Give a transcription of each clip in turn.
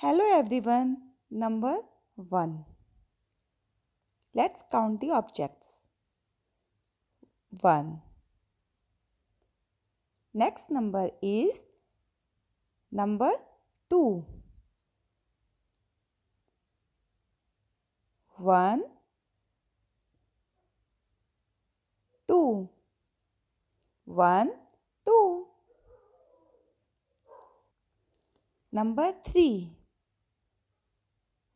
Hello everyone. Number 1. Let's count the objects. 1. Next number is number 2. 1 2 1 2 Number 3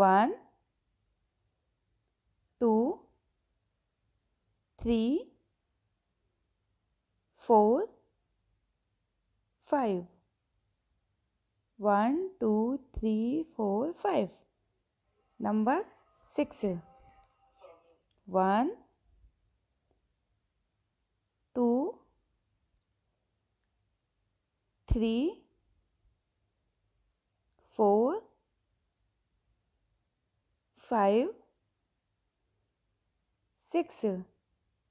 one, two, three, four, five. One, two, three, four, five. Number six. One, two, three, four, five, six.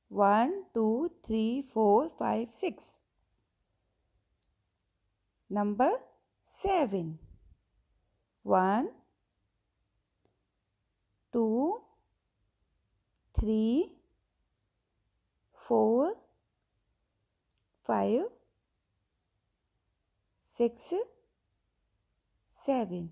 One, two, three, four, five, six. Number seven. One, two, three, four, five, six, seven.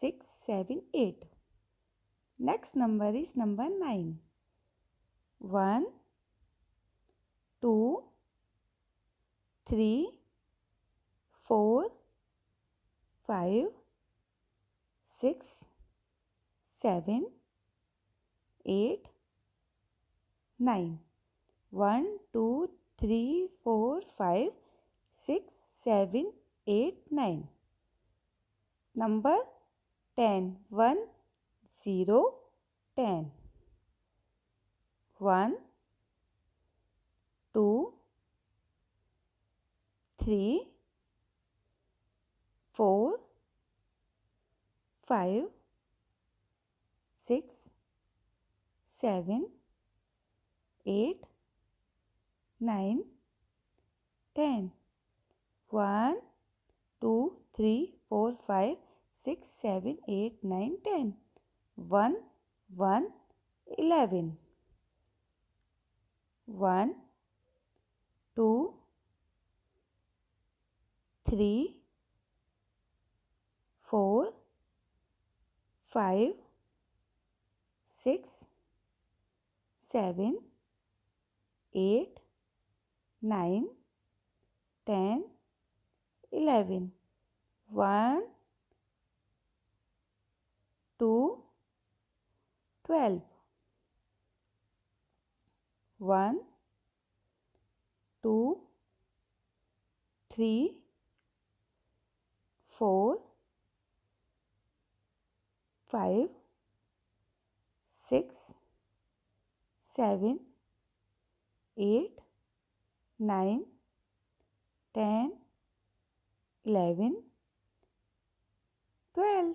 six, seven, eight. Next number is number nine. One, two, three, four, five, six, seven, eight, nine. One, two, three, four, five, six, seven, eight, nine. Number 10 1 0 10 1 2 3 4 5 6 7 8 9 10 1 2 3 4 5 6, 7, 8, 9, 10. 1, 1, 11. 1, 2, 3, 4, 5, 6, 7, 8, 9, 10, 11. 1, two twelve one two three four five six seven eight nine ten eleven twelve